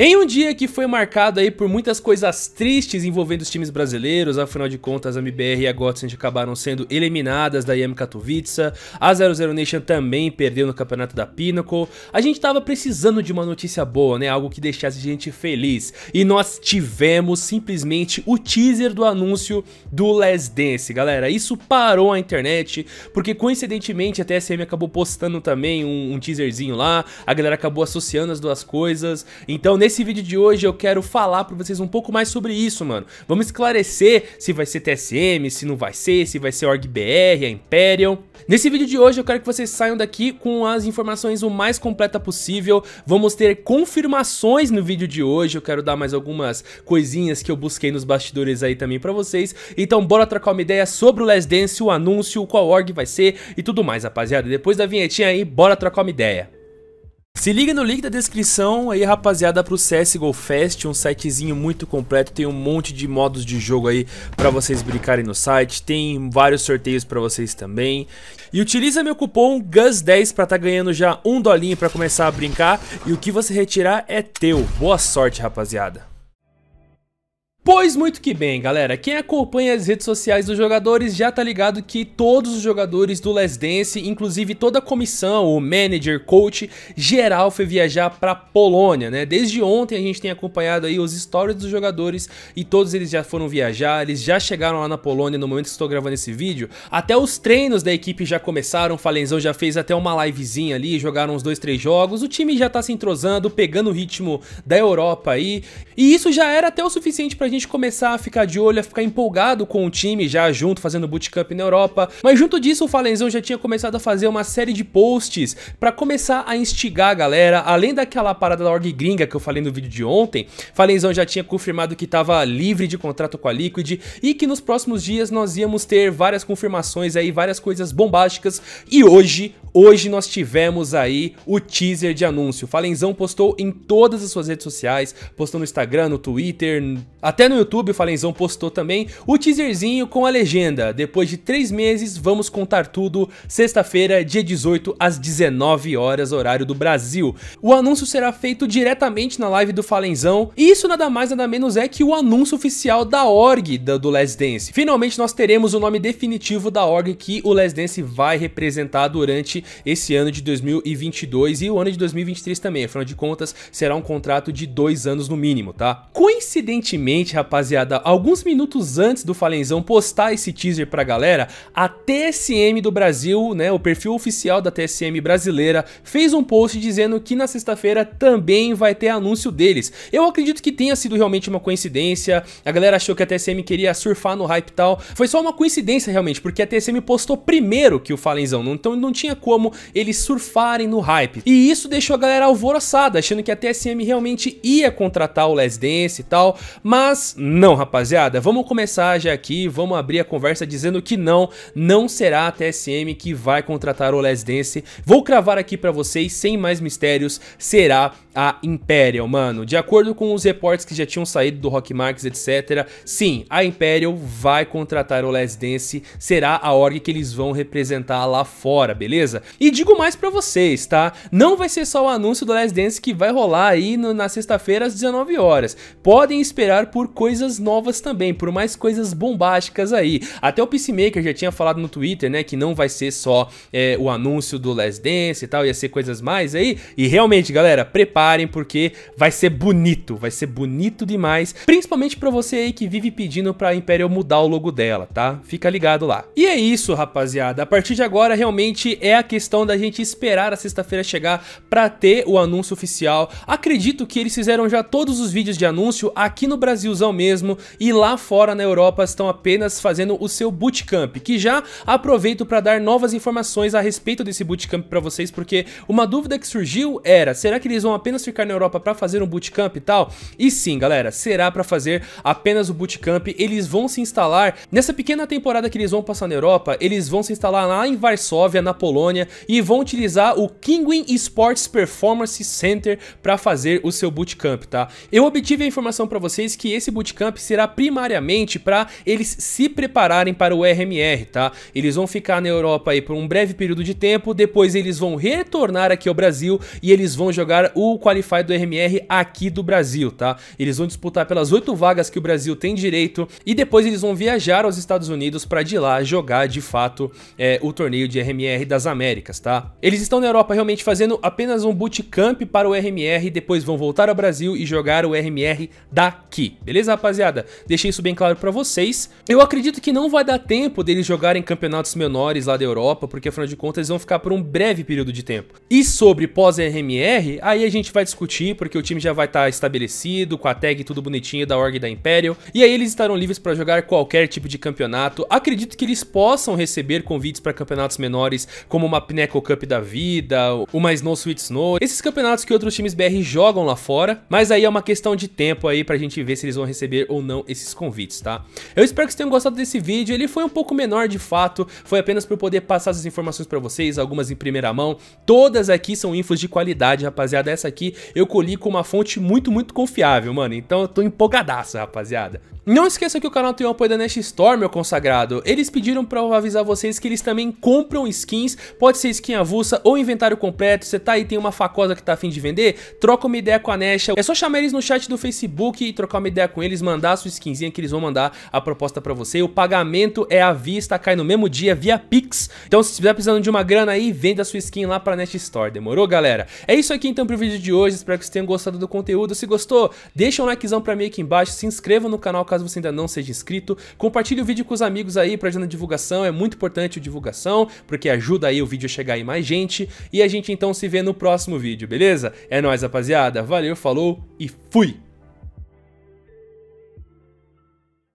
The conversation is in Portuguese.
Em um dia que foi marcado aí por muitas coisas tristes envolvendo os times brasileiros, afinal de contas a MBR e a Godsend acabaram sendo eliminadas da IM Katowice, a 00 Nation também perdeu no campeonato da Pinnacle, a gente tava precisando de uma notícia boa, né, algo que deixasse a gente feliz, e nós tivemos simplesmente o teaser do anúncio do Les Dance, galera, isso parou a internet, porque coincidentemente a TSM acabou postando também um, um teaserzinho lá, a galera acabou associando as duas coisas, então nesse Nesse vídeo de hoje eu quero falar pra vocês um pouco mais sobre isso, mano. Vamos esclarecer se vai ser TSM, se não vai ser, se vai ser OrgBR, a Imperial. Nesse vídeo de hoje eu quero que vocês saiam daqui com as informações o mais completa possível. Vamos ter confirmações no vídeo de hoje, eu quero dar mais algumas coisinhas que eu busquei nos bastidores aí também pra vocês. Então bora trocar uma ideia sobre o Last Dance, o anúncio, qual org vai ser e tudo mais, rapaziada. Depois da vinhetinha aí, bora trocar uma ideia. Se liga no link da descrição aí, rapaziada, pro CSGO Fest, um sitezinho muito completo, tem um monte de modos de jogo aí para vocês brincarem no site, tem vários sorteios para vocês também. E utiliza meu cupom GUS10 para tá ganhando já um dolinho para começar a brincar e o que você retirar é teu. Boa sorte, rapaziada. Pois muito que bem, galera. Quem acompanha as redes sociais dos jogadores já tá ligado que todos os jogadores do Les Dance, inclusive toda a comissão, o manager, coach, geral foi viajar pra Polônia, né? Desde ontem a gente tem acompanhado aí os stories dos jogadores e todos eles já foram viajar, eles já chegaram lá na Polônia no momento que estou gravando esse vídeo. Até os treinos da equipe já começaram, o Falenzão já fez até uma livezinha ali, jogaram uns dois, três jogos, o time já tá se entrosando, pegando o ritmo da Europa aí, e isso já era até o suficiente pra gente gente começar a ficar de olho, a ficar empolgado com o time já junto fazendo bootcamp na Europa. Mas junto disso o Falenzão já tinha começado a fazer uma série de posts para começar a instigar a galera, além daquela parada da org gringa que eu falei no vídeo de ontem. Falenzão já tinha confirmado que estava livre de contrato com a Liquid e que nos próximos dias nós íamos ter várias confirmações aí, várias coisas bombásticas. E hoje, hoje nós tivemos aí o teaser de anúncio. Falenzão postou em todas as suas redes sociais, postou no Instagram, no Twitter, até até no YouTube o Falenzão postou também o teaserzinho com a legenda. Depois de 3 meses, vamos contar tudo, sexta-feira, dia 18, às 19 horas, horário do Brasil. O anúncio será feito diretamente na live do Falenzão, e isso nada mais nada menos é que o anúncio oficial da org do Les Dance. Finalmente nós teremos o nome definitivo da org que o Les Dance vai representar durante esse ano de 2022 e o ano de 2023 também, afinal de contas será um contrato de dois anos no mínimo, tá? Coincidentemente, rapaziada, alguns minutos antes do Falenzão postar esse teaser pra galera, a TSM do Brasil, né, o perfil oficial da TSM brasileira, fez um post dizendo que na sexta-feira também vai ter anúncio deles. Eu acredito que tenha sido realmente uma coincidência, a galera achou que a TSM queria surfar no hype e tal, foi só uma coincidência realmente, porque a TSM postou primeiro que o Falenzão, então não tinha como eles surfarem no hype. E isso deixou a galera alvoroçada, achando que a TSM realmente ia contratar o Les Dance e tal, mas mas não, rapaziada, vamos começar já aqui, vamos abrir a conversa dizendo que não, não será a TSM que vai contratar o Les Dance. Vou cravar aqui para vocês, sem mais mistérios, será a Imperial, mano. De acordo com os reportes que já tinham saído do Rock Marks, etc, sim, a Imperial vai contratar o Les Dance, será a org que eles vão representar lá fora, beleza? E digo mais para vocês, tá? Não vai ser só o anúncio do Les Dance que vai rolar aí no, na sexta-feira às 19 horas. Podem esperar por coisas novas também, por mais coisas bombásticas aí. Até o Peacemaker já tinha falado no Twitter, né, que não vai ser só é, o anúncio do Last Dance e tal, ia ser coisas mais aí. E realmente, galera, preparem porque vai ser bonito, vai ser bonito demais, principalmente para você aí que vive pedindo pra Imperial mudar o logo dela, tá? Fica ligado lá. E é isso, rapaziada. A partir de agora, realmente, é a questão da gente esperar a sexta-feira chegar pra ter o anúncio oficial. Acredito que eles fizeram já todos os vídeos de anúncio aqui no Brasil confusão mesmo. E lá fora na Europa estão apenas fazendo o seu bootcamp, que já aproveito para dar novas informações a respeito desse bootcamp para vocês, porque uma dúvida que surgiu era, será que eles vão apenas ficar na Europa para fazer um bootcamp e tal? E sim, galera, será para fazer apenas o bootcamp. Eles vão se instalar nessa pequena temporada que eles vão passar na Europa, eles vão se instalar lá em Varsóvia, na Polônia, e vão utilizar o Kinguin Sports Performance Center para fazer o seu bootcamp, tá? Eu obtive a informação para vocês que esse esse bootcamp será primariamente para eles se prepararem para o RMR, tá? Eles vão ficar na Europa aí por um breve período de tempo, depois eles vão retornar aqui ao Brasil e eles vão jogar o Qualify do RMR aqui do Brasil, tá? Eles vão disputar pelas oito vagas que o Brasil tem direito e depois eles vão viajar aos Estados Unidos para de lá jogar de fato é, o torneio de RMR das Américas, tá? Eles estão na Europa realmente fazendo apenas um bootcamp para o RMR e depois vão voltar ao Brasil e jogar o RMR daqui, beleza? beleza, rapaziada? Deixei isso bem claro pra vocês. Eu acredito que não vai dar tempo deles jogarem campeonatos menores lá da Europa, porque afinal de contas eles vão ficar por um breve período de tempo. E sobre pós-RMR, aí a gente vai discutir, porque o time já vai estar tá estabelecido, com a tag tudo bonitinho da org da Imperial, e aí eles estarão livres para jogar qualquer tipo de campeonato. Acredito que eles possam receber convites para campeonatos menores, como uma Pneco Cup da vida, uma Snow Sweet Snow, esses campeonatos que outros times BR jogam lá fora, mas aí é uma questão de tempo aí pra gente ver se eles vão receber ou não esses convites, tá? Eu espero que vocês tenham gostado desse vídeo, ele foi um pouco menor de fato, foi apenas para eu poder passar essas informações para vocês, algumas em primeira mão, todas aqui são infos de qualidade, rapaziada, essa aqui eu colhi com uma fonte muito, muito confiável, mano, então eu tô empolgadaço, rapaziada. Não esqueça que o canal tem o apoio da Nest Store, meu consagrado. Eles pediram pra eu avisar vocês que eles também compram skins, pode ser skin avulsa ou inventário completo. Você tá aí, tem uma facosa que tá afim de vender? Troca uma ideia com a Nest. É só chamar eles no chat do Facebook e trocar uma ideia trabalhar com eles, mandar a sua skinzinha que eles vão mandar a proposta pra você. O pagamento é à vista, cai no mesmo dia via Pix. Então se estiver precisando de uma grana aí, venda a sua skin lá pra Nest Store, demorou galera? É isso aqui então pro vídeo de hoje, espero que vocês tenham gostado do conteúdo. Se gostou, deixa um likezão pra mim aqui embaixo, se inscreva no canal caso você ainda não seja inscrito. Compartilhe o vídeo com os amigos aí pra ajudar na divulgação, é muito importante a divulgação, porque ajuda aí o vídeo a chegar aí mais gente. E a gente então se vê no próximo vídeo, beleza? É nóis rapaziada, valeu, falou e fui!